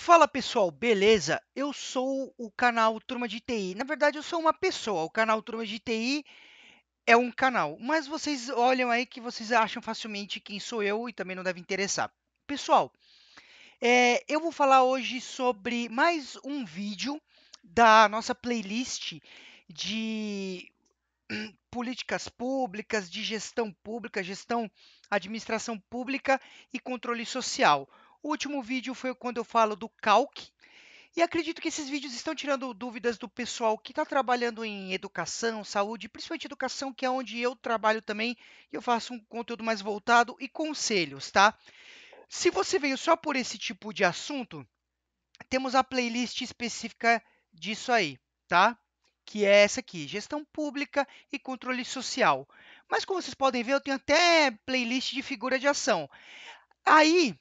Fala pessoal, beleza? Eu sou o canal Turma de TI. Na verdade, eu sou uma pessoa. O canal Turma de TI é um canal, mas vocês olham aí que vocês acham facilmente quem sou eu e também não deve interessar. Pessoal, é, eu vou falar hoje sobre mais um vídeo da nossa playlist de políticas públicas, de gestão pública, gestão, administração pública e controle social. O último vídeo foi quando eu falo do calque. E acredito que esses vídeos estão tirando dúvidas do pessoal que está trabalhando em educação, saúde, principalmente educação, que é onde eu trabalho também. Eu faço um conteúdo mais voltado e conselhos, tá? Se você veio só por esse tipo de assunto, temos a playlist específica disso aí, tá? Que é essa aqui, gestão pública e controle social. Mas como vocês podem ver, eu tenho até playlist de figura de ação. Aí,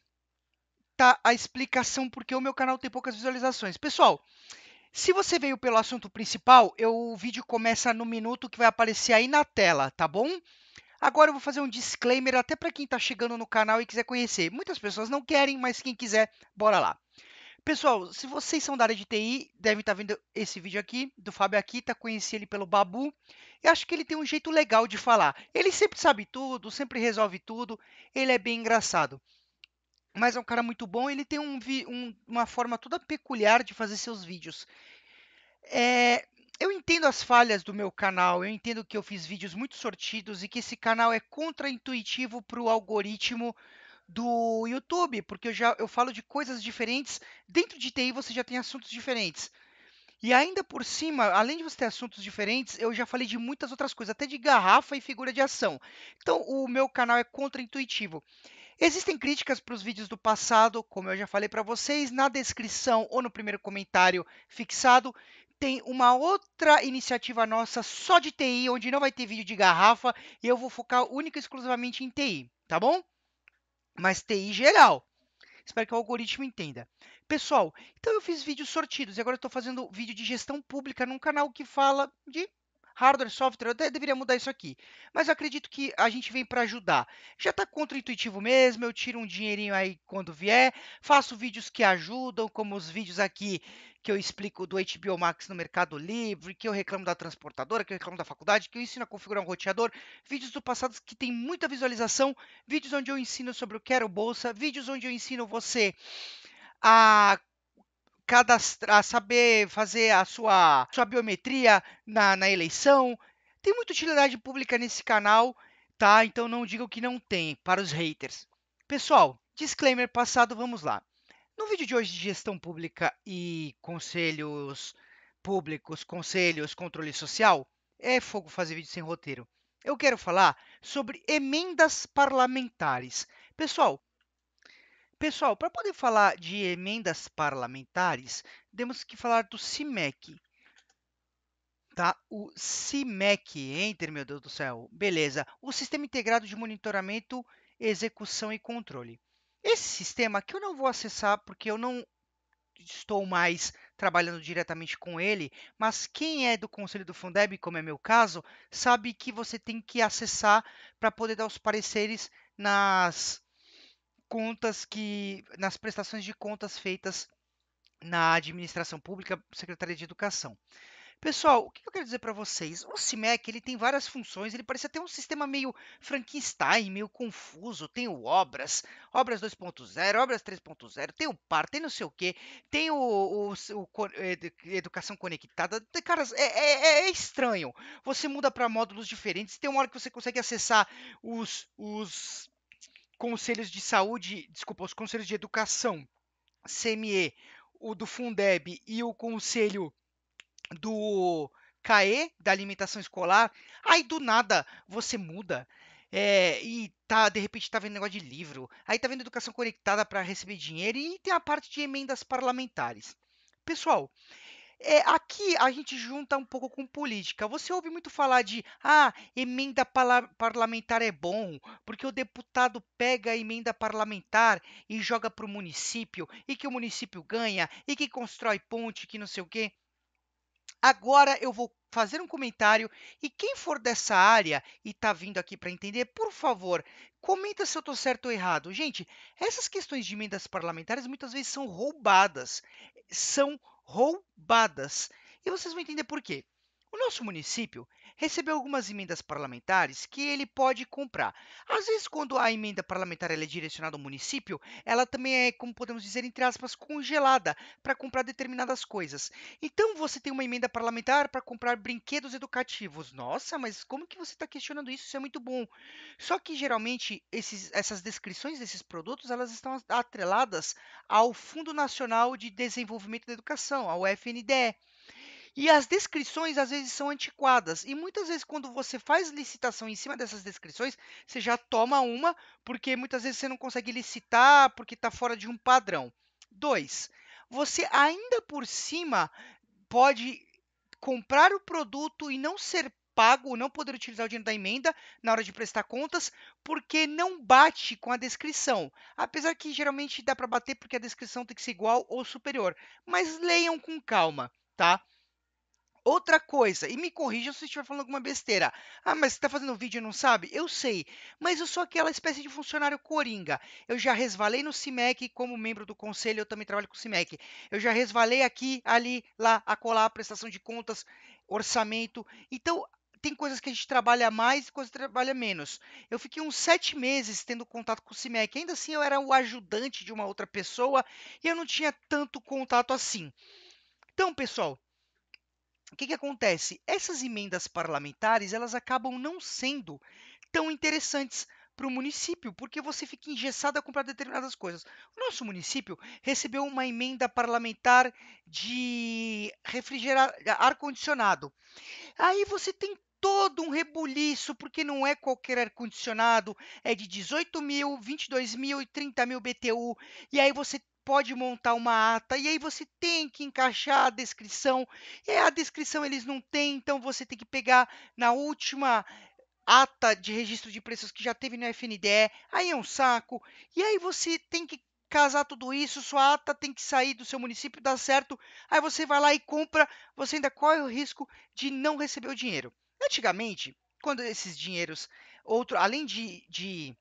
tá a explicação porque o meu canal tem poucas visualizações. Pessoal, se você veio pelo assunto principal, eu, o vídeo começa no minuto que vai aparecer aí na tela, tá bom? Agora eu vou fazer um disclaimer até para quem está chegando no canal e quiser conhecer. Muitas pessoas não querem, mas quem quiser, bora lá. Pessoal, se vocês são da área de TI, devem estar tá vendo esse vídeo aqui do Fábio Akita, conheci ele pelo Babu, e acho que ele tem um jeito legal de falar. Ele sempre sabe tudo, sempre resolve tudo, ele é bem engraçado mas é um cara muito bom. Ele tem um, um, uma forma toda peculiar de fazer seus vídeos. É, eu entendo as falhas do meu canal, eu entendo que eu fiz vídeos muito sortidos e que esse canal é contraintuitivo para o algoritmo do YouTube, porque eu já eu falo de coisas diferentes. Dentro de TI você já tem assuntos diferentes. E ainda por cima, além de você ter assuntos diferentes, eu já falei de muitas outras coisas, até de garrafa e figura de ação. Então, o meu canal é contraintuitivo. Existem críticas para os vídeos do passado, como eu já falei para vocês, na descrição ou no primeiro comentário fixado. Tem uma outra iniciativa nossa só de TI, onde não vai ter vídeo de garrafa, e eu vou focar única e exclusivamente em TI, tá bom? Mas TI geral. Espero que o algoritmo entenda. Pessoal, então eu fiz vídeos sortidos e agora estou fazendo vídeo de gestão pública num canal que fala de hardware, software, eu até deveria mudar isso aqui. Mas eu acredito que a gente vem para ajudar. Já está contra-intuitivo mesmo, eu tiro um dinheirinho aí quando vier, faço vídeos que ajudam, como os vídeos aqui que eu explico do HBO Max no Mercado Livre, que eu reclamo da transportadora, que eu reclamo da faculdade, que eu ensino a configurar um roteador, vídeos do passado que tem muita visualização, vídeos onde eu ensino sobre o Quero Bolsa, vídeos onde eu ensino você a cadastrar, saber fazer a sua, sua biometria na, na eleição. Tem muita utilidade pública nesse canal, tá? Então não o que não tem para os haters. Pessoal, disclaimer passado, vamos lá. No vídeo de hoje de gestão pública e conselhos públicos, conselhos, controle social, é fogo fazer vídeo sem roteiro. Eu quero falar sobre emendas parlamentares. Pessoal, Pessoal, para poder falar de emendas parlamentares, temos que falar do CIMEC. Tá? O CIMEC, enter, meu Deus do céu. Beleza. O Sistema Integrado de Monitoramento, Execução e Controle. Esse sistema que eu não vou acessar porque eu não estou mais trabalhando diretamente com ele, mas quem é do Conselho do Fundeb, como é meu caso, sabe que você tem que acessar para poder dar os pareceres nas contas que nas prestações de contas feitas na administração pública, Secretaria de Educação. Pessoal, o que eu quero dizer para vocês? O CIMEC ele tem várias funções, ele parece até um sistema meio Frankenstein, meio confuso. Tem o Obras, Obras 2.0, Obras 3.0, tem o PAR, tem não sei o quê, tem o, o, o Educação Conectada. caras é, é, é, é, estranho. Você muda para módulos diferentes, tem uma hora que você consegue acessar os, os conselhos de saúde, desculpa, os conselhos de educação, CME, o do Fundeb e o conselho do CAE, da alimentação escolar, aí do nada você muda. É, e tá, de repente tá vendo negócio de livro, aí tá vendo educação conectada para receber dinheiro e tem a parte de emendas parlamentares. Pessoal, é, aqui a gente junta um pouco com política. Você ouve muito falar de ah, emenda parlamentar é bom, porque o deputado pega a emenda parlamentar e joga para o município, e que o município ganha, e que constrói ponte, que não sei o quê. Agora eu vou fazer um comentário e quem for dessa área e está vindo aqui para entender, por favor, comenta se eu estou certo ou errado. Gente, essas questões de emendas parlamentares muitas vezes são roubadas, são roubadas. E vocês vão entender por quê. O nosso município recebeu algumas emendas parlamentares que ele pode comprar. Às vezes, quando a emenda parlamentar é direcionada ao município, ela também é, como podemos dizer, entre aspas, congelada para comprar determinadas coisas. Então, você tem uma emenda parlamentar para comprar brinquedos educativos. Nossa, mas como que você está questionando isso? Isso é muito bom. Só que, geralmente, esses, essas descrições desses produtos, elas estão atreladas ao Fundo Nacional de Desenvolvimento da Educação, ao FNDE. E as descrições às vezes são antiquadas. E muitas vezes, quando você faz licitação em cima dessas descrições, você já toma uma, porque muitas vezes você não consegue licitar porque está fora de um padrão. Dois, você ainda por cima pode comprar o produto e não ser pago, não poder utilizar o dinheiro da emenda na hora de prestar contas, porque não bate com a descrição. Apesar que geralmente dá para bater porque a descrição tem que ser igual ou superior, mas leiam com calma, tá? Outra coisa, e me corrija se estiver falando alguma besteira. Ah, mas você está fazendo vídeo e não sabe? Eu sei, mas eu sou aquela espécie de funcionário coringa. Eu já resvalei no CIMEC como membro do conselho, eu também trabalho com o CIMEC. Eu já resvalei aqui, ali, lá, acolá, prestação de contas, orçamento. Então, tem coisas que a gente trabalha mais e coisas que trabalha menos. Eu fiquei uns sete meses tendo contato com o CIMEC, ainda assim eu era o ajudante de uma outra pessoa e eu não tinha tanto contato assim. Então, pessoal, o que, que acontece? Essas emendas parlamentares elas acabam não sendo tão interessantes para o município, porque você fica engessado a comprar determinadas coisas. O nosso município recebeu uma emenda parlamentar de refrigerar ar-condicionado. Aí você tem todo um rebuliço, porque não é qualquer ar-condicionado, é de 18 mil, 22 mil e 30 mil BTU. E aí você pode montar uma ata e aí você tem que encaixar a descrição. E a descrição eles não têm, então você tem que pegar na última ata de registro de preços que já teve no FNDE, aí é um saco. E aí você tem que casar tudo isso, sua ata tem que sair do seu município, dá certo. Aí você vai lá e compra, você ainda corre o risco de não receber o dinheiro. Antigamente, quando esses dinheiros, outro, além de, de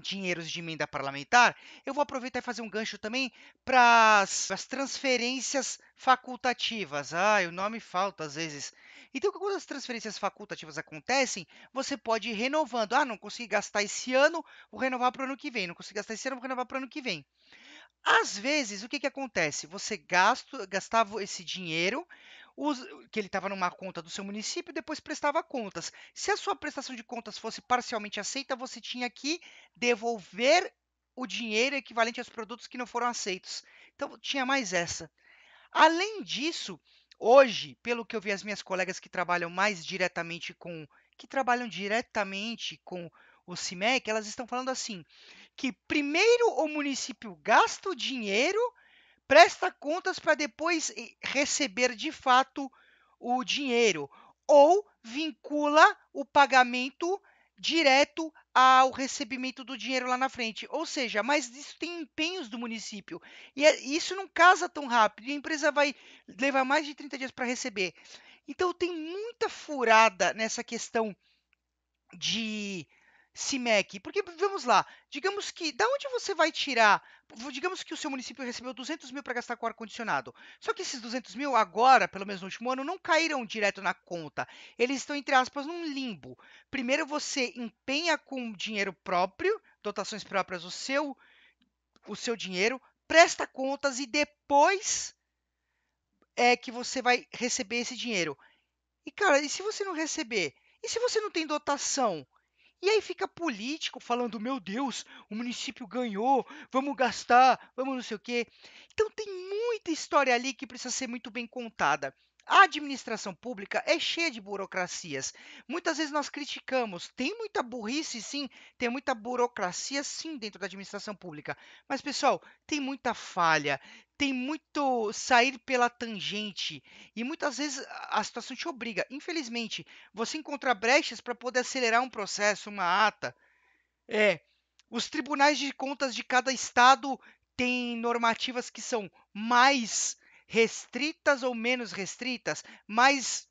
dinheiros de emenda parlamentar, eu vou aproveitar e fazer um gancho também para as transferências facultativas. Ah, o nome falta às vezes. Então, quando as transferências facultativas acontecem, você pode ir renovando. Ah, não consegui gastar esse ano, vou renovar para o ano que vem. Não consegui gastar esse ano, vou renovar para o ano que vem. Às vezes, o que, que acontece? Você gasto, gastava esse dinheiro os, que ele estava numa conta do seu município e depois prestava contas. Se a sua prestação de contas fosse parcialmente aceita, você tinha que devolver o dinheiro equivalente aos produtos que não foram aceitos. Então tinha mais essa. Além disso, hoje, pelo que eu vi as minhas colegas que trabalham mais diretamente com que trabalham diretamente com o CIMEC, elas estão falando assim, que primeiro o município gasta o dinheiro presta contas para depois receber de fato o dinheiro ou vincula o pagamento direto ao recebimento do dinheiro lá na frente. Ou seja, mas isso tem empenhos do município. E é, isso não casa tão rápido. A empresa vai levar mais de 30 dias para receber. Então tem muita furada nessa questão de CIMEC? Porque, vamos lá, digamos que, da onde você vai tirar? Digamos que o seu município recebeu 200 mil para gastar com ar-condicionado. Só que esses 200 mil, agora, pelo menos no último ano, não caíram direto na conta. Eles estão, entre aspas, num limbo. Primeiro você empenha com dinheiro próprio, dotações próprias, o seu, o seu dinheiro, presta contas e depois é que você vai receber esse dinheiro. E, cara, e se você não receber? E se você não tem dotação? E aí fica político falando: meu Deus, o município ganhou, vamos gastar, vamos não sei o quê. Então tem muita história ali que precisa ser muito bem contada. A administração pública é cheia de burocracias. Muitas vezes nós criticamos. Tem muita burrice, sim. Tem muita burocracia, sim, dentro da administração pública. Mas, pessoal, tem muita falha. Tem muito sair pela tangente. E muitas vezes a situação te obriga, infelizmente, você encontrar brechas para poder acelerar um processo, uma ata. É. Os tribunais de contas de cada estado têm normativas que são mais restritas ou menos restritas, mais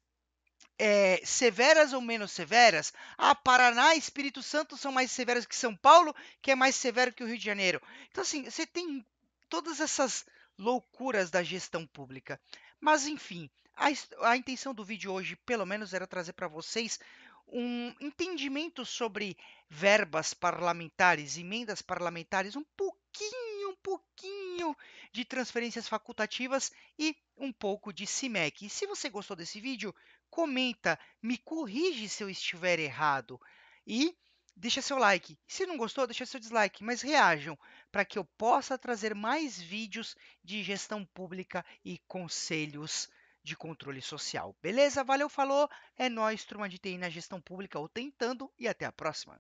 é, severas ou menos severas. Ah, Paraná e Espírito Santo são mais severas que São Paulo, que é mais severo que o Rio de Janeiro. Então, assim, você tem todas essas loucuras da gestão pública. Mas, enfim, a, a intenção do vídeo hoje, pelo menos, era trazer para vocês um entendimento sobre verbas parlamentares, emendas parlamentares, um pouquinho pouquinho de transferências facultativas e um pouco de CIMEC. E se você gostou desse vídeo, comenta, me corrige se eu estiver errado e deixa seu like. Se não gostou, deixa seu dislike, mas reajam para que eu possa trazer mais vídeos de gestão pública e conselhos de controle social. Beleza? Valeu, falou. É nós, turma de TI na gestão pública ou tentando e até a próxima.